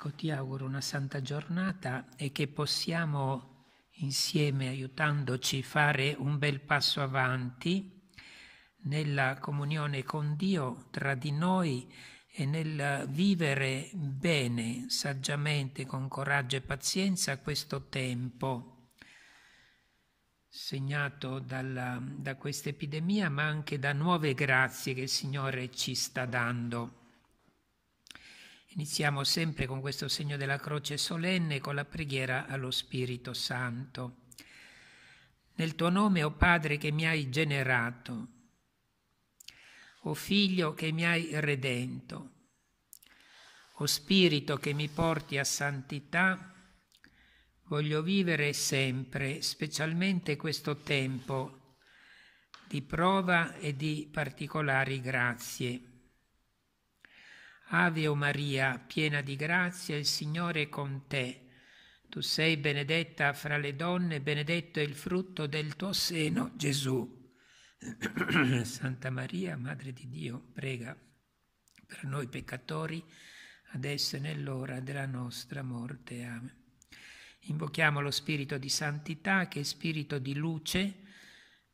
Ecco, ti auguro una santa giornata e che possiamo insieme, aiutandoci, fare un bel passo avanti nella comunione con Dio tra di noi e nel vivere bene, saggiamente, con coraggio e pazienza questo tempo segnato dalla, da questa epidemia, ma anche da nuove grazie che il Signore ci sta dando. Iniziamo sempre con questo segno della croce solenne, con la preghiera allo Spirito Santo. Nel tuo nome, o oh Padre che mi hai generato, o oh Figlio che mi hai redento, o oh Spirito che mi porti a santità, voglio vivere sempre, specialmente questo tempo di prova e di particolari grazie Ave o Maria, piena di grazia, il Signore è con te. Tu sei benedetta fra le donne, benedetto è il frutto del tuo seno, Gesù. Santa Maria, Madre di Dio, prega per noi peccatori, adesso e nell'ora della nostra morte. Amen. Invochiamo lo spirito di santità, che è spirito di luce,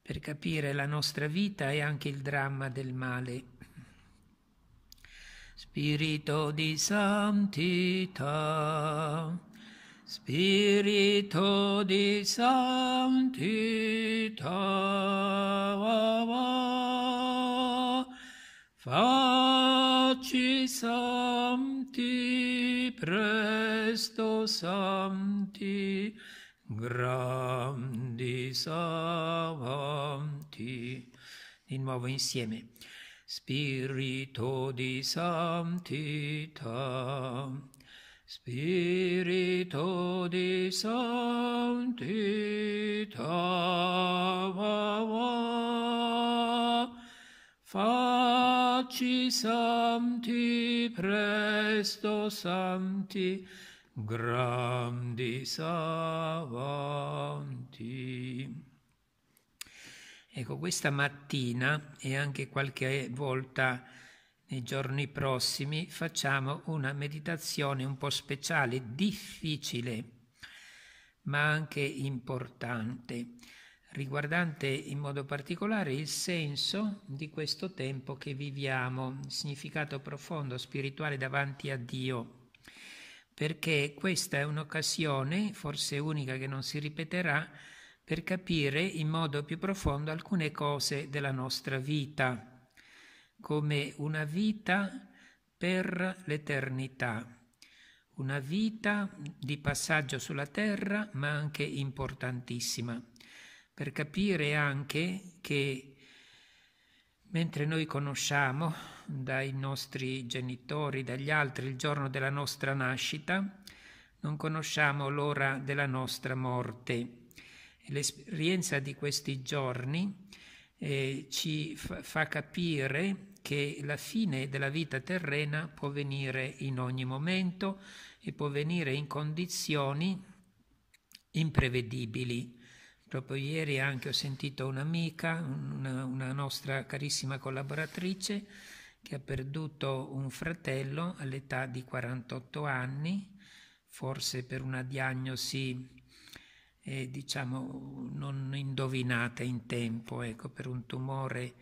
per capire la nostra vita e anche il dramma del male Spirito di santità, Spirito di santità, facci santi, presto santi, grandi santi. Di nuovo insieme. Spirito di santità, Spirito di santità, va, va. facci santi presto santi, grandi savanti. Ecco, questa mattina e anche qualche volta nei giorni prossimi facciamo una meditazione un po' speciale, difficile, ma anche importante, riguardante in modo particolare il senso di questo tempo che viviamo, il significato profondo spirituale davanti a Dio, perché questa è un'occasione, forse unica che non si ripeterà, per capire in modo più profondo alcune cose della nostra vita, come una vita per l'eternità, una vita di passaggio sulla terra ma anche importantissima, per capire anche che mentre noi conosciamo dai nostri genitori, dagli altri, il giorno della nostra nascita, non conosciamo l'ora della nostra morte L'esperienza di questi giorni eh, ci fa, fa capire che la fine della vita terrena può venire in ogni momento e può venire in condizioni imprevedibili. Proprio ieri anche ho sentito un'amica, una, una nostra carissima collaboratrice, che ha perduto un fratello all'età di 48 anni, forse per una diagnosi eh, diciamo, non indovinata in tempo, ecco, per un tumore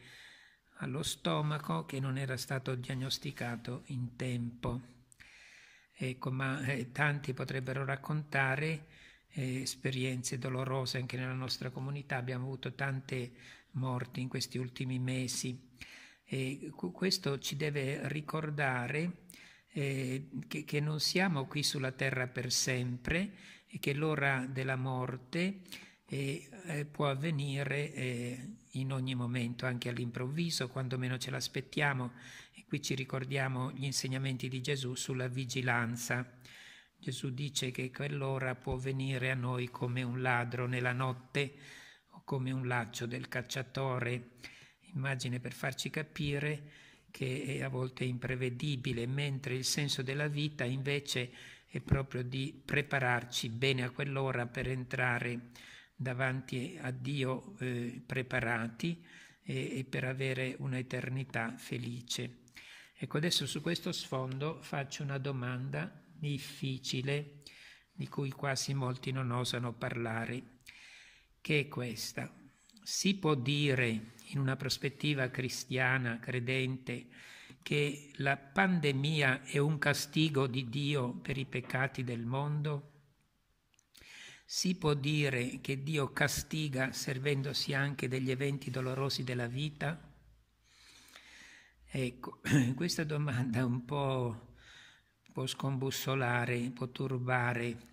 allo stomaco che non era stato diagnosticato in tempo. Ecco, ma eh, tanti potrebbero raccontare eh, esperienze dolorose anche nella nostra comunità, abbiamo avuto tante morti in questi ultimi mesi e questo ci deve ricordare eh, che, che non siamo qui sulla terra per sempre e che l'ora della morte eh, eh, può avvenire eh, in ogni momento, anche all'improvviso, quando meno ce l'aspettiamo. E qui ci ricordiamo gli insegnamenti di Gesù sulla vigilanza. Gesù dice che quell'ora può venire a noi come un ladro nella notte o come un laccio del cacciatore, immagine per farci capire che a volte è imprevedibile, mentre il senso della vita invece e proprio di prepararci bene a quell'ora per entrare davanti a Dio eh, preparati e, e per avere un'eternità felice. Ecco, adesso su questo sfondo faccio una domanda difficile di cui quasi molti non osano parlare, che è questa. Si può dire in una prospettiva cristiana, credente, che la pandemia è un castigo di Dio per i peccati del mondo? Si può dire che Dio castiga servendosi anche degli eventi dolorosi della vita? Ecco, questa domanda un po' può scombussolare, può turbare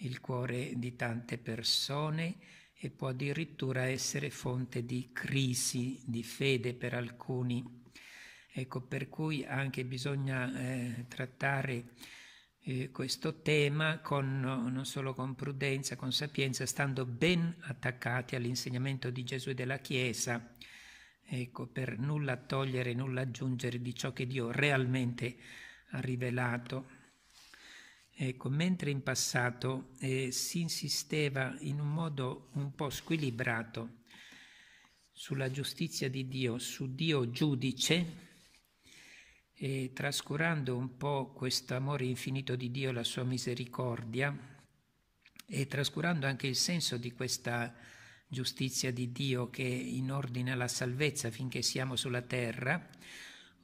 il cuore di tante persone e può addirittura essere fonte di crisi di fede per alcuni Ecco, per cui anche bisogna eh, trattare eh, questo tema con, non solo con prudenza, con sapienza, stando ben attaccati all'insegnamento di Gesù e della Chiesa, ecco, per nulla togliere, nulla aggiungere di ciò che Dio realmente ha rivelato. Ecco, mentre in passato eh, si insisteva in un modo un po' squilibrato sulla giustizia di Dio, su Dio giudice, e trascurando un po' questo amore infinito di Dio, e la sua misericordia, e trascurando anche il senso di questa giustizia di Dio che in ordine alla salvezza finché siamo sulla terra,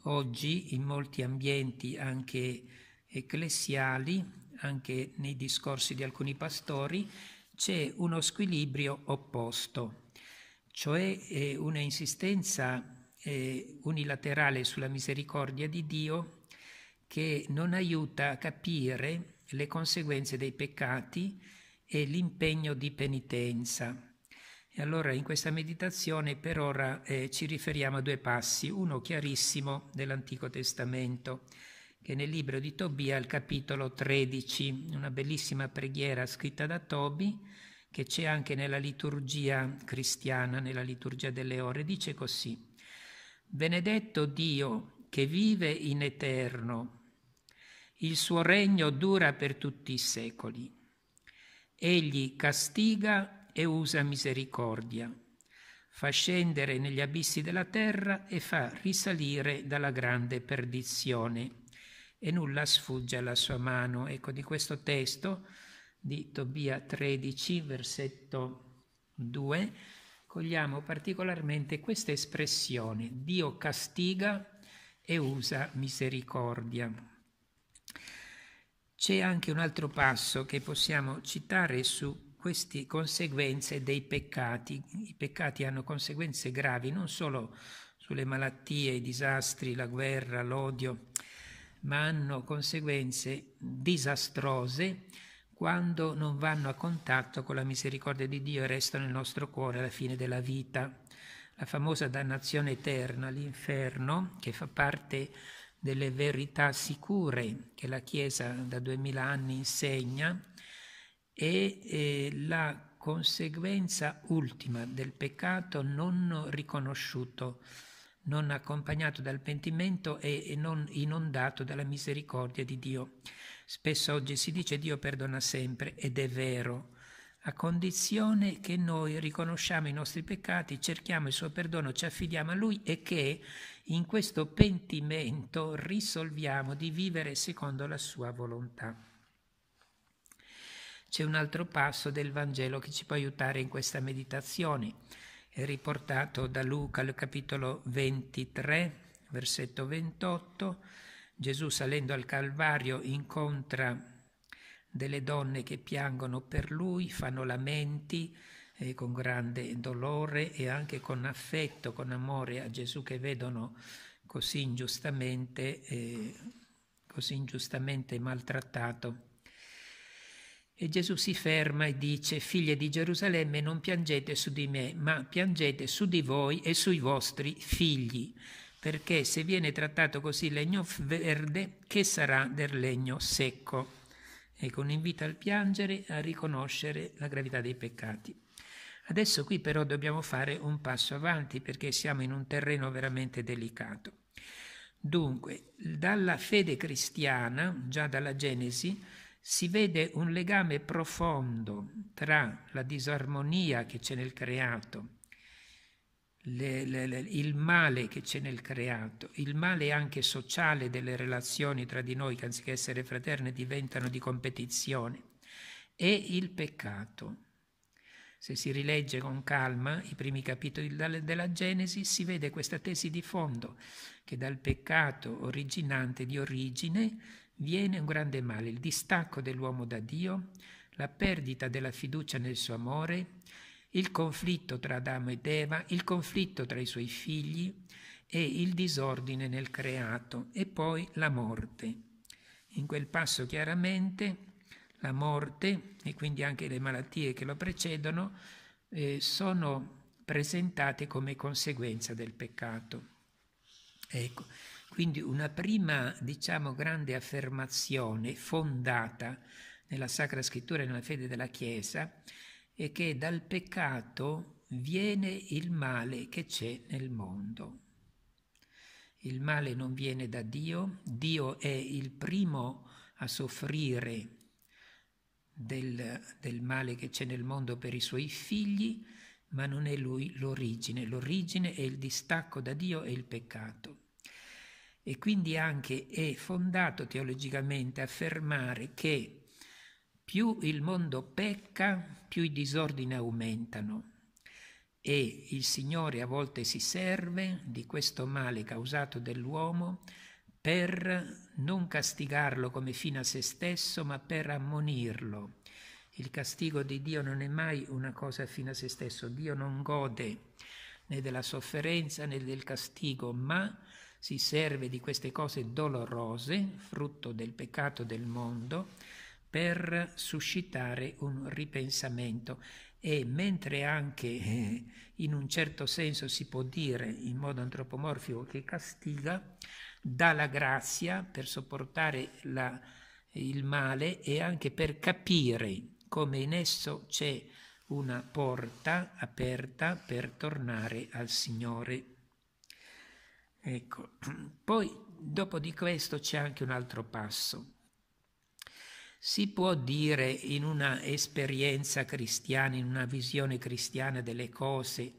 oggi in molti ambienti anche ecclesiali, anche nei discorsi di alcuni pastori, c'è uno squilibrio opposto, cioè eh, una insistenza eh, unilaterale sulla misericordia di Dio che non aiuta a capire le conseguenze dei peccati e l'impegno di penitenza. E allora in questa meditazione per ora eh, ci riferiamo a due passi, uno chiarissimo dell'Antico Testamento, che nel libro di Tobia al capitolo 13, una bellissima preghiera scritta da Tobi, che c'è anche nella liturgia cristiana, nella liturgia delle ore, dice così. Benedetto Dio che vive in eterno, il suo regno dura per tutti i secoli. Egli castiga e usa misericordia, fa scendere negli abissi della terra e fa risalire dalla grande perdizione. E nulla sfugge alla sua mano. Ecco di questo testo di Tobia 13, versetto 2 cogliamo particolarmente questa espressione, Dio castiga e usa misericordia. C'è anche un altro passo che possiamo citare su queste conseguenze dei peccati. I peccati hanno conseguenze gravi non solo sulle malattie, i disastri, la guerra, l'odio, ma hanno conseguenze disastrose quando non vanno a contatto con la misericordia di Dio e restano nel nostro cuore alla fine della vita. La famosa dannazione eterna, l'inferno, che fa parte delle verità sicure che la Chiesa da duemila anni insegna, è eh, la conseguenza ultima del peccato non riconosciuto, non accompagnato dal pentimento e non inondato dalla misericordia di Dio. Spesso oggi si dice Dio perdona sempre ed è vero, a condizione che noi riconosciamo i nostri peccati, cerchiamo il suo perdono, ci affidiamo a Lui e che in questo pentimento risolviamo di vivere secondo la sua volontà. C'è un altro passo del Vangelo che ci può aiutare in questa meditazione, è riportato da Luca al capitolo 23, versetto 28 Gesù salendo al Calvario incontra delle donne che piangono per lui, fanno lamenti eh, con grande dolore e anche con affetto, con amore a Gesù che vedono così ingiustamente, eh, così ingiustamente maltrattato. E Gesù si ferma e dice, figlie di Gerusalemme, non piangete su di me, ma piangete su di voi e sui vostri figli perché se viene trattato così legno verde, che sarà del legno secco? Ecco, un invito al piangere, a riconoscere la gravità dei peccati. Adesso qui però dobbiamo fare un passo avanti perché siamo in un terreno veramente delicato. Dunque, dalla fede cristiana, già dalla Genesi, si vede un legame profondo tra la disarmonia che c'è nel creato le, le, le, il male che c'è nel creato, il male anche sociale delle relazioni tra di noi che anziché essere fraterne diventano di competizione, e il peccato. Se si rilegge con calma i primi capitoli della Genesi si vede questa tesi di fondo, che dal peccato originante di origine viene un grande male, il distacco dell'uomo da Dio, la perdita della fiducia nel suo amore, il conflitto tra Adamo ed Eva, il conflitto tra i suoi figli e il disordine nel creato e poi la morte. In quel passo chiaramente la morte e quindi anche le malattie che lo precedono eh, sono presentate come conseguenza del peccato. Ecco, quindi una prima, diciamo, grande affermazione fondata nella Sacra Scrittura e nella fede della Chiesa e che dal peccato viene il male che c'è nel mondo. Il male non viene da Dio, Dio è il primo a soffrire del, del male che c'è nel mondo per i suoi figli, ma non è lui l'origine, l'origine è il distacco da Dio e il peccato. E quindi anche è fondato teologicamente affermare che più il mondo pecca, più i disordini aumentano e il Signore a volte si serve di questo male causato dell'uomo per non castigarlo come fino a se stesso, ma per ammonirlo. Il castigo di Dio non è mai una cosa fino a se stesso, Dio non gode né della sofferenza né del castigo, ma si serve di queste cose dolorose, frutto del peccato del mondo, per suscitare un ripensamento e mentre anche eh, in un certo senso si può dire in modo antropomorfico che castiga, dà la grazia per sopportare la, il male e anche per capire come in esso c'è una porta aperta per tornare al Signore. Ecco, poi dopo di questo c'è anche un altro passo si può dire in una esperienza cristiana, in una visione cristiana delle cose,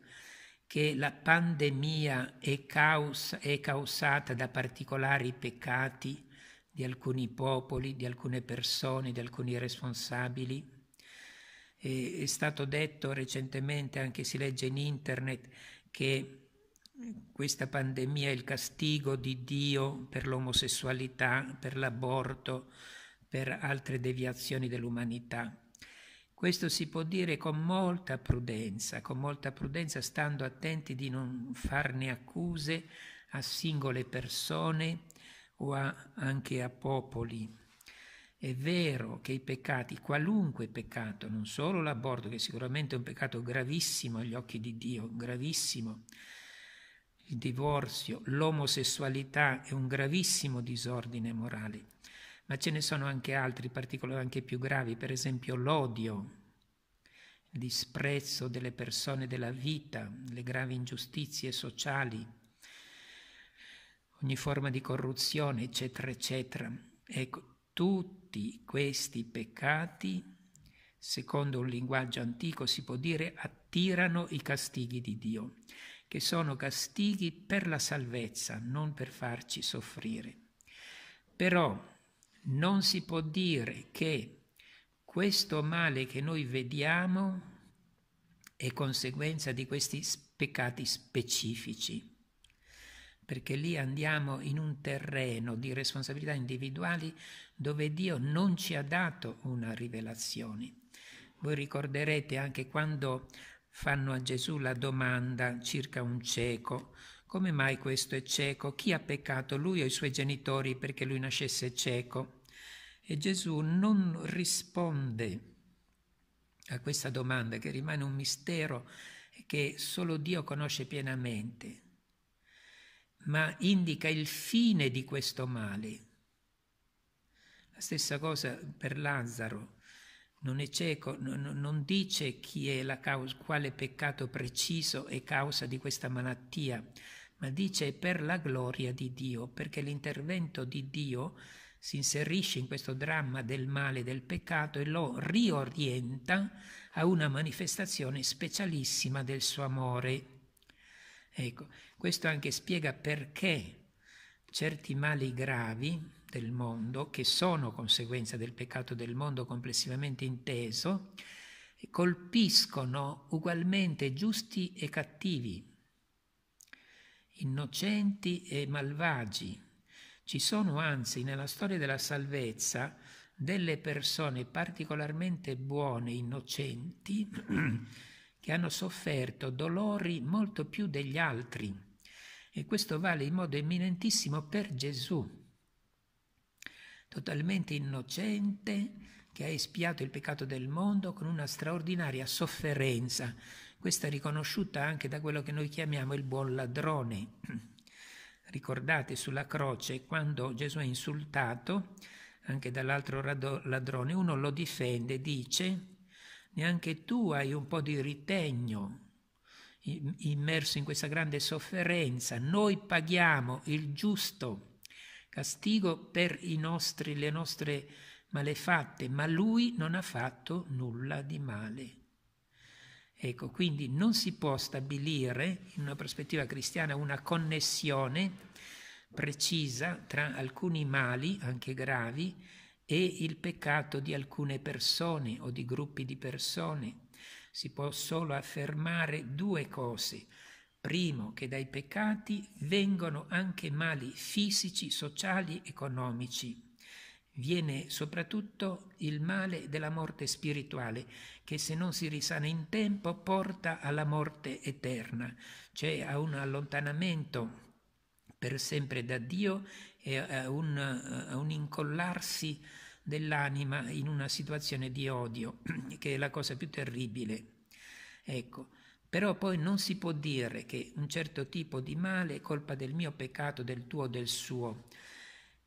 che la pandemia è, caus- è causata da particolari peccati di alcuni popoli, di alcune persone, di alcuni responsabili? E è stato detto recentemente, anche si legge in internet, che questa pandemia è il castigo di Dio per l'omosessualità, per l'aborto, per altre deviazioni dell'umanità. Questo si può dire con molta prudenza, con molta prudenza stando attenti di non farne accuse a singole persone o a, anche a popoli. È vero che i peccati, qualunque peccato, non solo l'aborto, che sicuramente è un peccato gravissimo agli occhi di Dio, gravissimo, il divorzio, l'omosessualità è un gravissimo disordine morale, ma ce ne sono anche altri particolari anche più gravi, per esempio l'odio, il disprezzo delle persone, della vita, le gravi ingiustizie sociali, ogni forma di corruzione, eccetera, eccetera. Ecco, tutti questi peccati, secondo un linguaggio antico si può dire, attirano i castighi di Dio, che sono castighi per la salvezza, non per farci soffrire. Però non si può dire che questo male che noi vediamo è conseguenza di questi peccati specifici, perché lì andiamo in un terreno di responsabilità individuali dove Dio non ci ha dato una rivelazione. Voi ricorderete anche quando fanno a Gesù la domanda circa un cieco, come mai questo è cieco? Chi ha peccato, lui o i suoi genitori, perché lui nascesse cieco? E Gesù non risponde a questa domanda che rimane un mistero che solo Dio conosce pienamente, ma indica il fine di questo male. La stessa cosa per Lazzaro, non è cieco, non dice chi è la causa, quale peccato preciso è causa di questa malattia, ma dice per la gloria di Dio, perché l'intervento di Dio si inserisce in questo dramma del male, e del peccato e lo riorienta a una manifestazione specialissima del suo amore. Ecco, questo anche spiega perché certi mali gravi del mondo, che sono conseguenza del peccato del mondo complessivamente inteso, colpiscono ugualmente giusti e cattivi, innocenti e malvagi. Ci sono anzi nella storia della salvezza delle persone particolarmente buone, innocenti, che hanno sofferto dolori molto più degli altri. E questo vale in modo eminentissimo per Gesù, totalmente innocente, che ha espiato il peccato del mondo con una straordinaria sofferenza questa è riconosciuta anche da quello che noi chiamiamo il buon ladrone. Ricordate sulla croce quando Gesù è insultato anche dall'altro ladrone, uno lo difende, dice neanche tu hai un po' di ritegno immerso in questa grande sofferenza, noi paghiamo il giusto castigo per nostri, le nostre malefatte, ma lui non ha fatto nulla di male. Ecco, quindi non si può stabilire in una prospettiva cristiana una connessione precisa tra alcuni mali, anche gravi, e il peccato di alcune persone o di gruppi di persone. Si può solo affermare due cose. Primo, che dai peccati vengono anche mali fisici, sociali, economici viene soprattutto il male della morte spirituale, che se non si risana in tempo porta alla morte eterna, cioè a un allontanamento per sempre da Dio e a un, a un incollarsi dell'anima in una situazione di odio, che è la cosa più terribile. Ecco. Però poi non si può dire che un certo tipo di male è colpa del mio peccato, del tuo, del suo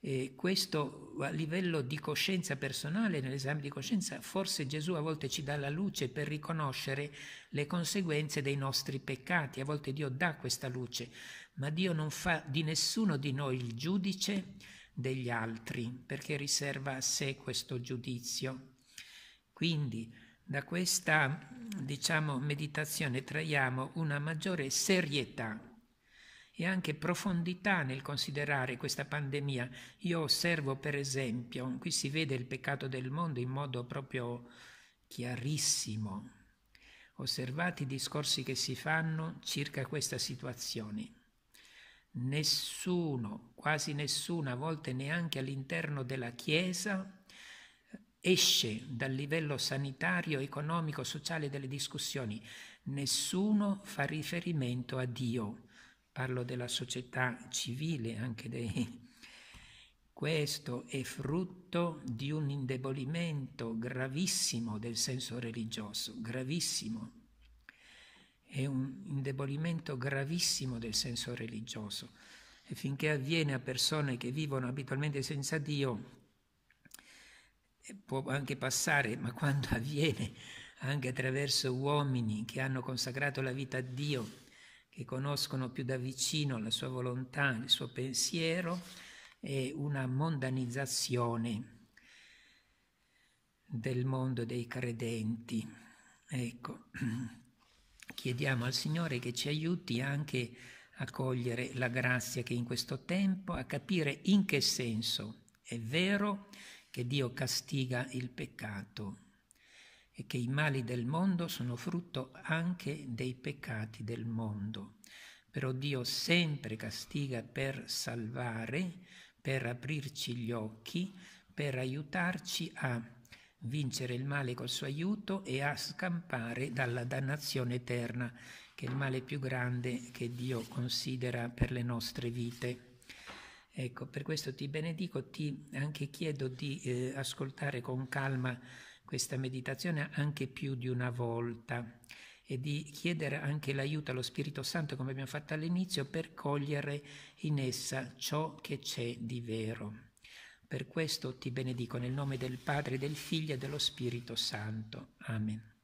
e questo a livello di coscienza personale, nell'esame di coscienza, forse Gesù a volte ci dà la luce per riconoscere le conseguenze dei nostri peccati, a volte Dio dà questa luce, ma Dio non fa di nessuno di noi il giudice degli altri, perché riserva a sé questo giudizio. Quindi da questa, diciamo, meditazione traiamo una maggiore serietà e anche profondità nel considerare questa pandemia. Io osservo per esempio, qui si vede il peccato del mondo in modo proprio chiarissimo, osservate i discorsi che si fanno circa questa situazione. Nessuno, quasi nessuno, a volte neanche all'interno della Chiesa, esce dal livello sanitario, economico, sociale delle discussioni. Nessuno fa riferimento a Dio parlo della società civile, anche dei... Questo è frutto di un indebolimento gravissimo del senso religioso, gravissimo. È un indebolimento gravissimo del senso religioso. E finché avviene a persone che vivono abitualmente senza Dio, può anche passare, ma quando avviene anche attraverso uomini che hanno consacrato la vita a Dio, che conoscono più da vicino la sua volontà, il suo pensiero e una mondanizzazione del mondo dei credenti. Ecco, chiediamo al Signore che ci aiuti anche a cogliere la grazia che in questo tempo, a capire in che senso è vero che Dio castiga il peccato e che i mali del mondo sono frutto anche dei peccati del mondo. Però Dio sempre castiga per salvare, per aprirci gli occhi, per aiutarci a vincere il male col suo aiuto e a scampare dalla dannazione eterna, che è il male più grande che Dio considera per le nostre vite. Ecco, per questo ti benedico, ti anche chiedo di eh, ascoltare con calma questa meditazione anche più di una volta e di chiedere anche l'aiuto allo Spirito Santo, come abbiamo fatto all'inizio, per cogliere in essa ciò che c'è di vero. Per questo ti benedico nel nome del Padre, del Figlio e dello Spirito Santo. Amen.